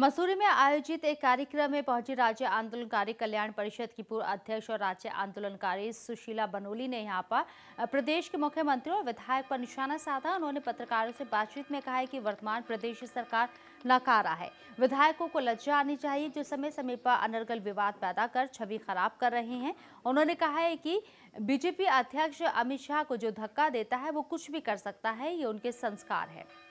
मसूरी में आयोजित एक कार्यक्रम में पहुंची राज्य आंदोलनकारी कल्याण परिषद की पूर्व अध्यक्ष और राज्य आंदोलनकारी सुशीला बनोली ने यहां पर प्रदेश के मुख्यमंत्री और विधायक पर निशाना साधा उन्होंने पत्रकारों से बातचीत में कहा है कि वर्तमान प्रदेश सरकार नकारा है विधायकों को लज्जा आनी चाहिए जो समय समय पर अनर्गल विवाद पैदा कर छवि खराब कर रहे हैं उन्होंने कहा है कि बीजेपी अध्यक्ष अमित शाह को जो धक्का देता है वो कुछ भी कर सकता है ये उनके संस्कार है